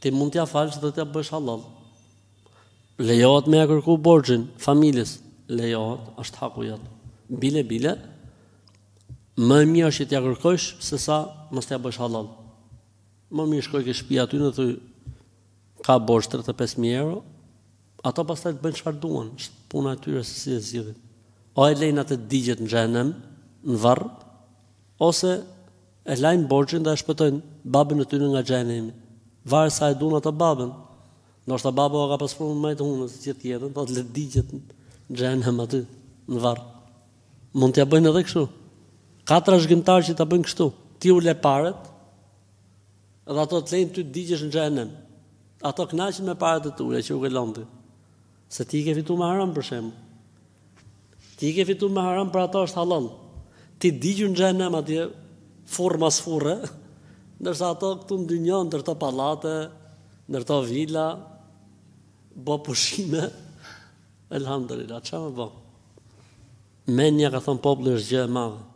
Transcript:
ti mund t'ja falësh dhe t'ja bësh halal. Lejohet me ja kërku borxhin familis, lejohet, është haku jot. Bile bile. Më mirë është t'ja kërkosh se sa mos t'ja bësh halal. Më mirë shkoj ke shtëpi aty në thuj ka borx 35000 euro. Ato pastaj bëjnë çfarë duan, është puna e tyre se si e zgjidhin. O e lejnë atë digjet në xhenem, në varr, ose e lajnë borxhin dhe e shpëtojnë babën e nga xhenemi varë sa e duna të babën, nështë të babë o ka pasë në majtë unë, si që tjetën, pa po të ledi që në gjenë hëmë aty, në varë. Mund t'ja bëjnë edhe kështu. Katra shgjimtarë që të bëjnë kështu. Ti u le paret, edhe ato të lejnë ty të digjesh në gjenë Ato knaqin me paret të tuja që u gëllon Se ti i ke fitu me haram për shemë. Ti i ke fitu me haram për ato është halon. Ti digjë në gjenë hëmë atje, mas Nërsa ato këtu më dynion nërto palate, nërto vila, bo pushime, elhamdërila, që më bo? Menja ka thonë poplë është gjë e madhe.